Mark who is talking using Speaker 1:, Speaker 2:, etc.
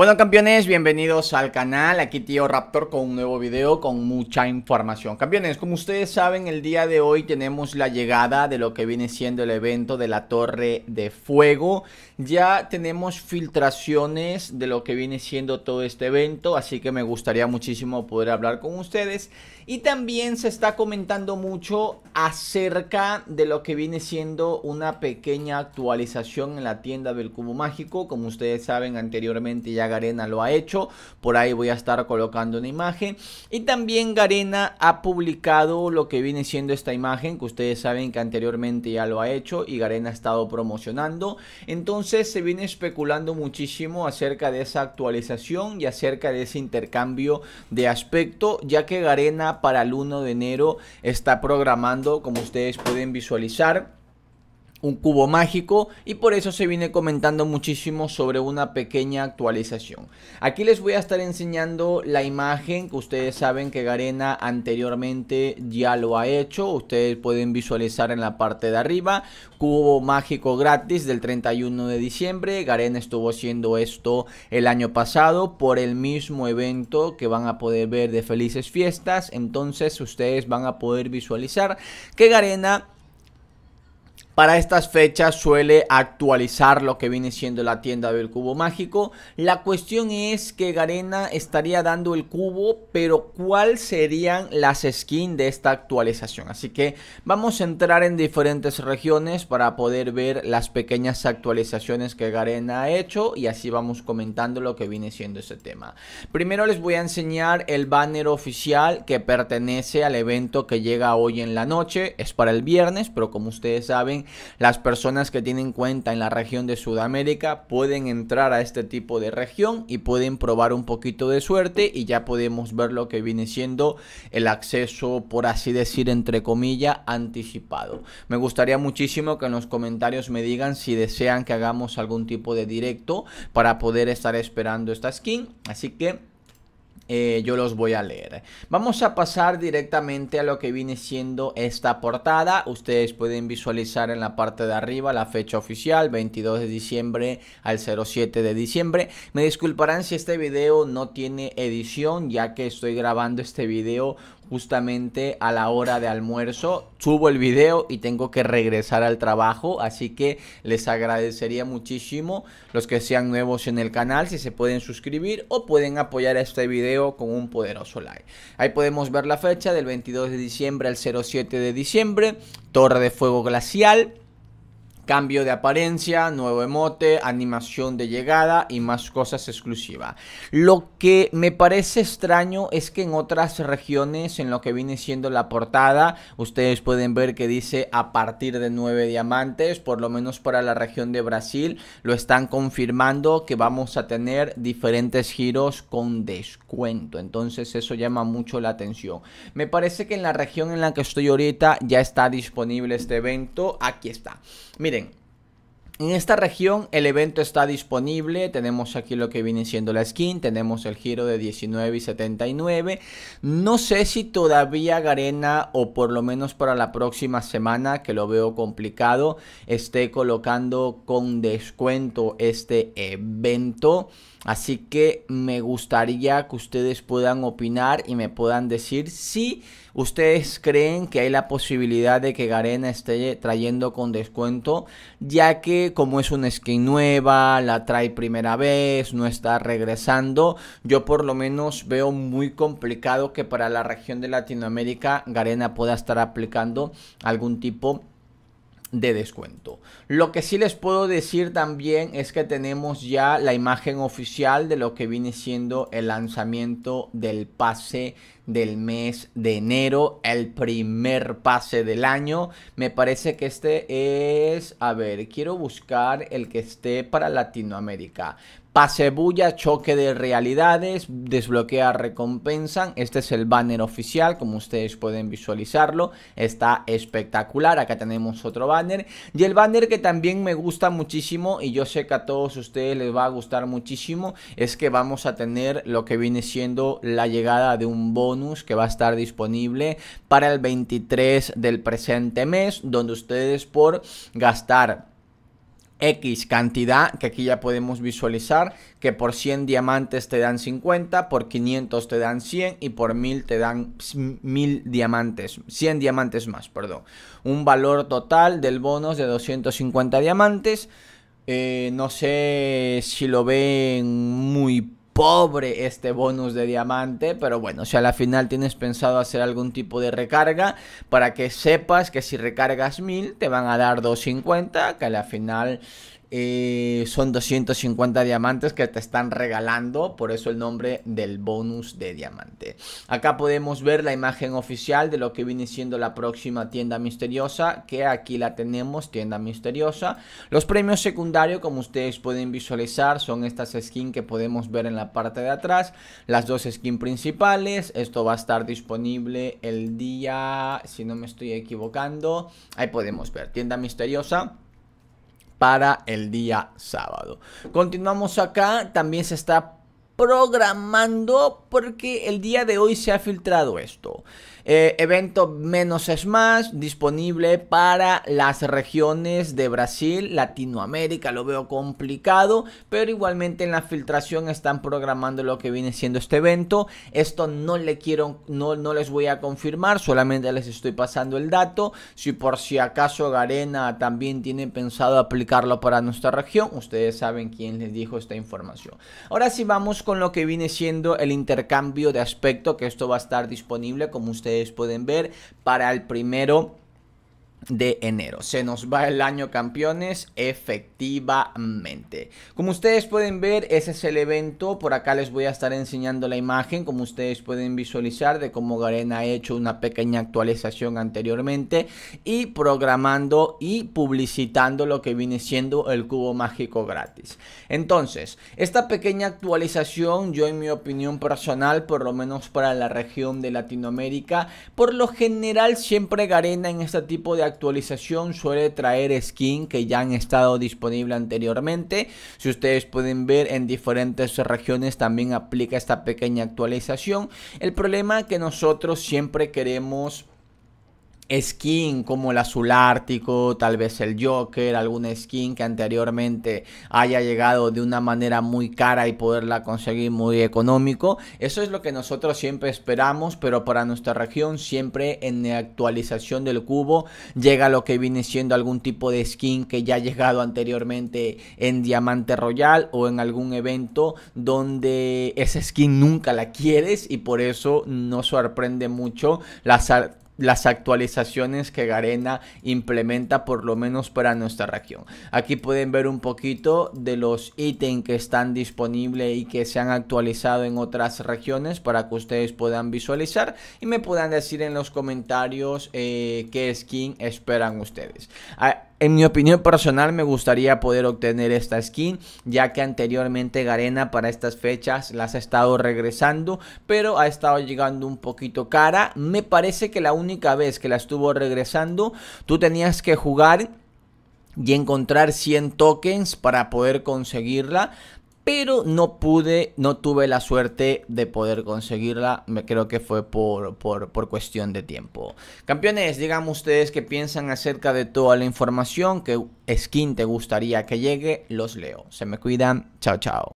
Speaker 1: Bueno campeones, bienvenidos al canal, aquí tío Raptor con un nuevo video con mucha información Campeones, como ustedes saben el día de hoy tenemos la llegada de lo que viene siendo el evento de la Torre de Fuego Ya tenemos filtraciones de lo que viene siendo todo este evento, así que me gustaría muchísimo poder hablar con ustedes Y también se está comentando mucho acerca de lo que viene siendo una pequeña actualización en la tienda del Cubo Mágico Como ustedes saben anteriormente ya Garena lo ha hecho. Por ahí voy a estar colocando una imagen. Y también Garena ha publicado lo que viene siendo esta imagen, que ustedes saben que anteriormente ya lo ha hecho y Garena ha estado promocionando. Entonces se viene especulando muchísimo acerca de esa actualización y acerca de ese intercambio de aspecto, ya que Garena para el 1 de enero está programando, como ustedes pueden visualizar, un cubo mágico y por eso se viene comentando muchísimo sobre una pequeña actualización. Aquí les voy a estar enseñando la imagen que ustedes saben que Garena anteriormente ya lo ha hecho. Ustedes pueden visualizar en la parte de arriba. Cubo mágico gratis del 31 de diciembre. Garena estuvo haciendo esto el año pasado por el mismo evento que van a poder ver de felices fiestas. Entonces ustedes van a poder visualizar que Garena para estas fechas suele actualizar lo que viene siendo la tienda del cubo mágico. La cuestión es que Garena estaría dando el cubo, pero ¿cuáles serían las skins de esta actualización? Así que vamos a entrar en diferentes regiones para poder ver las pequeñas actualizaciones que Garena ha hecho y así vamos comentando lo que viene siendo ese tema. Primero les voy a enseñar el banner oficial que pertenece al evento que llega hoy en la noche. Es para el viernes, pero como ustedes saben, las personas que tienen cuenta en la región de Sudamérica pueden entrar a este tipo de región y pueden probar un poquito de suerte y ya podemos ver lo que viene siendo el acceso, por así decir, entre comillas, anticipado. Me gustaría muchísimo que en los comentarios me digan si desean que hagamos algún tipo de directo para poder estar esperando esta skin. Así que eh, yo los voy a leer. Vamos a pasar directamente a lo que viene siendo esta portada. Ustedes pueden visualizar en la parte de arriba la fecha oficial, 22 de diciembre al 07 de diciembre. Me disculparán si este video no tiene edición, ya que estoy grabando este video justamente a la hora de almuerzo. Subo el video y tengo que regresar al trabajo, así que les agradecería muchísimo los que sean nuevos en el canal, si se pueden suscribir o pueden apoyar a este video con un poderoso like. Ahí podemos ver la fecha del 22 de diciembre al 07 de diciembre, Torre de Fuego Glacial cambio de apariencia, nuevo emote, animación de llegada y más cosas exclusivas. Lo que me parece extraño es que en otras regiones, en lo que viene siendo la portada, ustedes pueden ver que dice a partir de 9 diamantes, por lo menos para la región de Brasil, lo están confirmando que vamos a tener diferentes giros con descuento. Entonces eso llama mucho la atención. Me parece que en la región en la que estoy ahorita ya está disponible este evento. Aquí está. Miren. En esta región el evento está disponible, tenemos aquí lo que viene siendo la skin, tenemos el giro de 19 y 79. No sé si todavía Garena o por lo menos para la próxima semana, que lo veo complicado, esté colocando con descuento este evento. Así que me gustaría que ustedes puedan opinar y me puedan decir si ustedes creen que hay la posibilidad de que Garena esté trayendo con descuento, ya que como es una skin nueva, la trae primera vez, no está regresando, yo por lo menos veo muy complicado que para la región de Latinoamérica Garena pueda estar aplicando algún tipo de descuento. Lo que sí les puedo decir también es que tenemos ya la imagen oficial de lo que viene siendo el lanzamiento del pase del mes de enero, el primer pase del año. Me parece que este es, a ver, quiero buscar el que esté para Latinoamérica. Pase bulla, choque de realidades, desbloquea recompensan. Este es el banner oficial, como ustedes pueden visualizarlo. Está espectacular. Acá tenemos otro banner. Y el banner que también me gusta muchísimo, y yo sé que a todos ustedes les va a gustar muchísimo, es que vamos a tener lo que viene siendo la llegada de un bono que va a estar disponible para el 23 del presente mes, donde ustedes por gastar X cantidad, que aquí ya podemos visualizar, que por 100 diamantes te dan 50, por 500 te dan 100 y por 1000 te dan 1000 diamantes, 100 diamantes más, perdón. Un valor total del bonus de 250 diamantes. Eh, no sé si lo ven muy pobre este bonus de diamante, pero bueno, si a la final tienes pensado hacer algún tipo de recarga, para que sepas que si recargas 1000 te van a dar 250, que a la final eh, son 250 diamantes que te están regalando, por eso el nombre del bonus de diamante. Acá podemos ver la imagen oficial de lo que viene siendo la próxima tienda misteriosa, que aquí la tenemos, tienda misteriosa. Los premios secundarios, como ustedes pueden visualizar, son estas skins que podemos ver en la parte de atrás, las dos skins principales. Esto va a estar disponible el día, si no me estoy equivocando, ahí podemos ver, tienda misteriosa para el día sábado. Continuamos acá, también se está programando porque el día de hoy se ha filtrado esto. Eh, evento menos es más, disponible para las regiones de Brasil, Latinoamérica, lo veo complicado, pero igualmente en la filtración están programando lo que viene siendo este evento. Esto no le quiero, no, no les voy a confirmar, solamente les estoy pasando el dato. Si por si acaso Garena también tiene pensado aplicarlo para nuestra región, ustedes saben quién les dijo esta información. Ahora sí vamos con lo que viene siendo el intercambio cambio de aspecto que esto va a estar disponible como ustedes pueden ver para el primero de enero. Se nos va el año campeones, efectivamente. Como ustedes pueden ver, ese es el evento. Por acá les voy a estar enseñando la imagen, como ustedes pueden visualizar, de cómo Garena ha hecho una pequeña actualización anteriormente y programando y publicitando lo que viene siendo el cubo mágico gratis. Entonces, esta pequeña actualización, yo en mi opinión personal, por lo menos para la región de Latinoamérica, por lo general siempre Garena en este tipo de actualización suele traer skin que ya han estado disponibles anteriormente. Si ustedes pueden ver en diferentes regiones también aplica esta pequeña actualización. El problema que nosotros siempre queremos skin como el azul ártico, tal vez el Joker, alguna skin que anteriormente haya llegado de una manera muy cara y poderla conseguir muy económico. Eso es lo que nosotros siempre esperamos, pero para nuestra región siempre en la actualización del cubo llega lo que viene siendo algún tipo de skin que ya ha llegado anteriormente en Diamante Royal o en algún evento donde esa skin nunca la quieres y por eso no sorprende mucho las las actualizaciones que Garena implementa por lo menos para nuestra región. Aquí pueden ver un poquito de los ítems que están disponibles y que se han actualizado en otras regiones para que ustedes puedan visualizar y me puedan decir en los comentarios eh, qué skin esperan ustedes. Ah, en mi opinión personal me gustaría poder obtener esta skin, ya que anteriormente Garena para estas fechas las ha estado regresando, pero ha estado llegando un poquito cara. Me parece que la única vez que la estuvo regresando, tú tenías que jugar y encontrar 100 tokens para poder conseguirla pero no pude, no tuve la suerte de poder conseguirla, me creo que fue por, por, por, cuestión de tiempo. Campeones, digan ustedes qué piensan acerca de toda la información, qué skin te gustaría que llegue, los leo. Se me cuidan, chao chao.